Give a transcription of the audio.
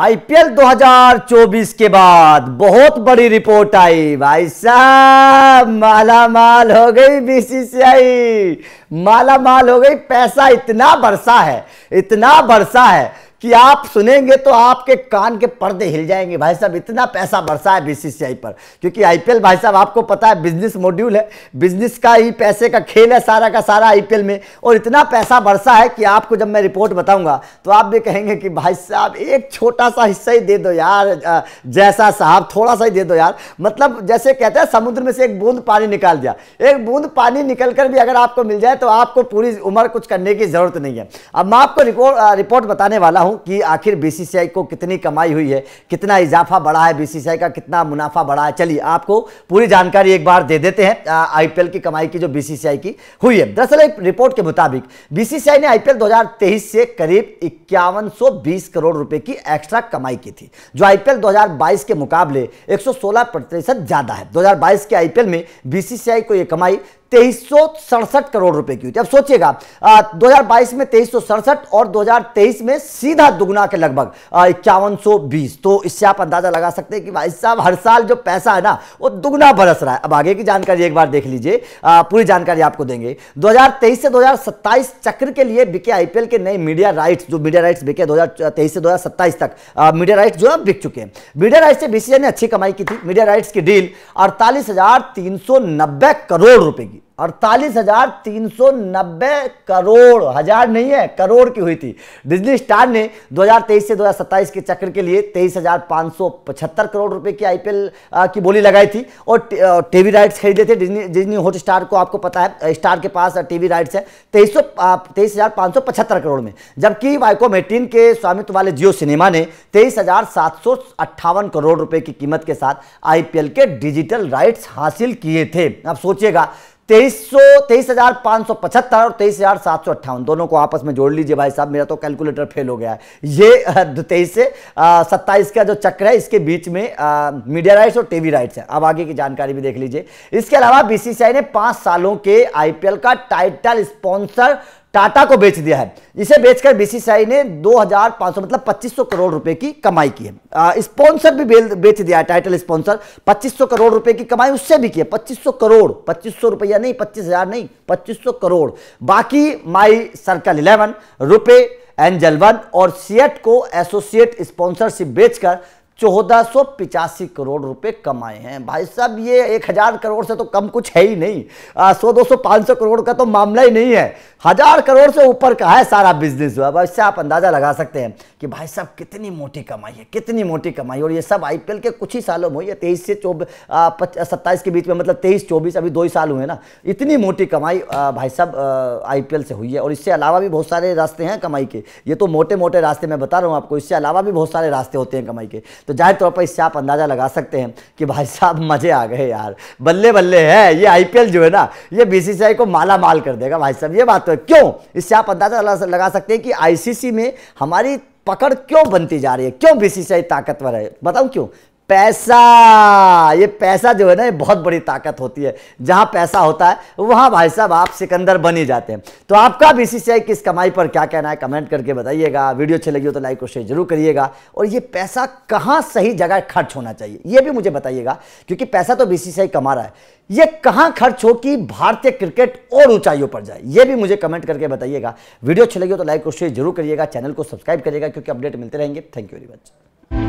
IPL 2024 के बाद बहुत बड़ी रिपोर्ट आई भाई साहब माला माल हो गई बीसीसीआई माल हो गई पैसा इतना बरसा है इतना बरसा है कि आप सुनेंगे तो आपके कान के पर्दे हिल जाएंगे भाई साहब इतना पैसा बरसा है बीसीसीआई पर क्योंकि आईपीएल भाई साहब आपको पता है बिजनेस मॉड्यूल है बिजनेस का ही पैसे का खेल है सारा का सारा आईपीएल में और इतना पैसा बरसा है कि आपको जब मैं रिपोर्ट बताऊंगा तो आप भी कहेंगे कि भाई साहब एक छोटा सा हिस्सा ही दे दो यार जैसा साहब थोड़ा सा ही दे दो यार मतलब जैसे कहते हैं समुद्र में से एक बूंद पानी निकाल दिया एक बूंद पानी निकल कर भी अगर आपको मिल जाए तो आपको पूरी उम्र कुछ करने की जरूरत नहीं है अब मैं आपको रिपोर्ट बताने वाला हूँ हूं कि आखिर बीसीसीआई को कितनी कमाई हुई है कितना इजाफा बढ़ा है बीसीसीआई का कितना मुनाफा बढ़ा है चलिए आपको पूरी जानकारी एक बार दे देते हैं आईपीएल की कमाई की जो बीसीसीआई की हुई है दरअसल एक रिपोर्ट के मुताबिक बीसीसीआई ने आईपीएल दो से करीब इक्यावन करोड़ रुपए की एक्स्ट्रा कमाई की थी जो आईपीएल दो के मुकाबले एक ज्यादा है दो के आईपीएल में बीसीसीआई को यह कमाई तेईस करोड़ रुपए की हुई थी अब सोचिएगा 2022 में तेईस और 2023 में सीधा दुगुना के लगभग इक्यावन तो इससे आप अंदाजा लगा सकते हैं कि भाई साहब हर साल जो पैसा है ना वो दुगुना बरस रहा है अब आगे की जानकारी एक बार देख लीजिए पूरी जानकारी आपको देंगे 2023 से 2027 चक्र के लिए बिके आईपीएल के नए मीडिया राइट्स जो मीडिया राइट्स बिके दो से दो तक मीडिया राइट्स जो है बिक चुके हैं मीडिया राइट्स से बीसीआई ने अच्छी कमाई की थी मीडिया राइट्स की डील अड़तालीस करोड़ रुपए की अड़तालीस हजार तीन सौ नब्बे करोड़ हजार नहीं है करोड़ की हुई थी डिजनी स्टार ने 2023 से 2027 के चक्र के लिए तेईस हजार पाँच सौ पचहत्तर करोड़ रुपए की आईपीएल की बोली लगाई थी और टीवी राइट्स खरीदे थे डिजनी डिजनी हॉट स्टार को आपको पता है स्टार के पास टीवी राइट्स है तेईस तेईस हजार पाँच सौ पचहत्तर करोड़ में जबकि वाइकोम एटीन के स्वामित्व वाले जियो सिनेमा ने तेईस हजार सात सौ अट्ठावन करोड़ रुपए की कीमत के साथ आईपीएल के डिजिटल राइट्स हासिल किए थे आप सोचिएगा तेईस सौ तेईस हजार सौ पचहत्तर और तेईस हजार सात सौ अट्ठावन दोनों को आपस में जोड़ लीजिए भाई साहब मेरा तो कैलकुलेटर फेल हो गया है ये तेईस से सत्ताईस का जो चक्र है इसके बीच में आ, मीडिया राइट्स और टीवी राइट्स है अब आगे की जानकारी भी देख लीजिए इसके अलावा बीसीसीआई ने पांच सालों के आईपीएल का टाइटल स्पॉन्सर टाटा को बेच दिया है इसे बेचकर बीसीसीआई ने 2,500 मतलब 2500 करोड़ रुपए की कमाई की है स्पॉन्सर भी बेच दिया है टाइटल स्पॉन्सर 2500 करोड़ रुपए की कमाई उससे भी की है 2500 करोड़ 2500 रुपया नहीं 25,000 नहीं 2500 करोड़ बाकी माई सर्कल इलेवन रुपए एंजल वन और सीएट को एसोसिएट स्पॉन्सरशिप बेचकर चौदह करोड़ रुपए कमाए हैं भाई साहब ये एक हज़ार करोड़ से तो कम कुछ है ही नहीं आ, सौ दो सौ पांच सौ करोड़ का तो मामला ही नहीं है हज़ार करोड़ से ऊपर का है सारा बिजनेस हुआ इससे आप अंदाज़ा लगा सकते हैं कि भाई साहब कितनी मोटी कमाई है कितनी मोटी कमाई और ये सब आई के कुछ ही सालों में हुई है तेईस से चौबीस सत्ताईस के बीच में मतलब तेईस चौबीस अभी दो ही साल हुए ना इतनी मोटी कमाई आ, भाई साहब आई से हुई है और इससे अलावा भी बहुत सारे रास्ते हैं कमाई के ये तो मोटे मोटे रास्ते मैं बता रहा हूँ आपको इससे अलावा भी बहुत सारे रास्ते होते हैं कमाई के तो तो जाहिर तौर पर इससे आप अंदाज़ा लगा सकते हैं कि भाई साहब मज़े आ गए यार बल्ले बल्ले है ये आईपीएल जो है ना ये बीसीसीआई को माला माल कर देगा भाई साहब ये बात तो है क्यों इससे आप अंदाज़ा लगा सकते हैं कि आईसीसी में हमारी पकड़ क्यों बनती जा रही है क्यों बीसीसीआई ताकतवर है बताऊं क्यों पैसा ये पैसा जो है ना ये बहुत बड़ी ताकत होती है जहाँ पैसा होता है वहाँ भाई साहब आप सिकंदर बन ही जाते हैं तो आपका बी किस कमाई पर क्या कहना है कमेंट करके बताइएगा वीडियो अच्छी लगी हो तो लाइक और शेयर जरूर करिएगा और ये पैसा कहाँ सही जगह खर्च होना चाहिए ये भी मुझे बताइएगा क्योंकि पैसा तो बी कमा रहा है ये कहाँ खर्च हो कि भारतीय क्रिकेट और ऊंचाइयों पर जाए ये भी मुझे कमेंट करके बताइएगा वीडियो अच्छी लगी हो तो लाइक और शेयर जरूर करिएगा चैनल को सब्सक्राइब करिएगा क्योंकि अपडेट मिलते रहेंगे थैंक यू वेरी मच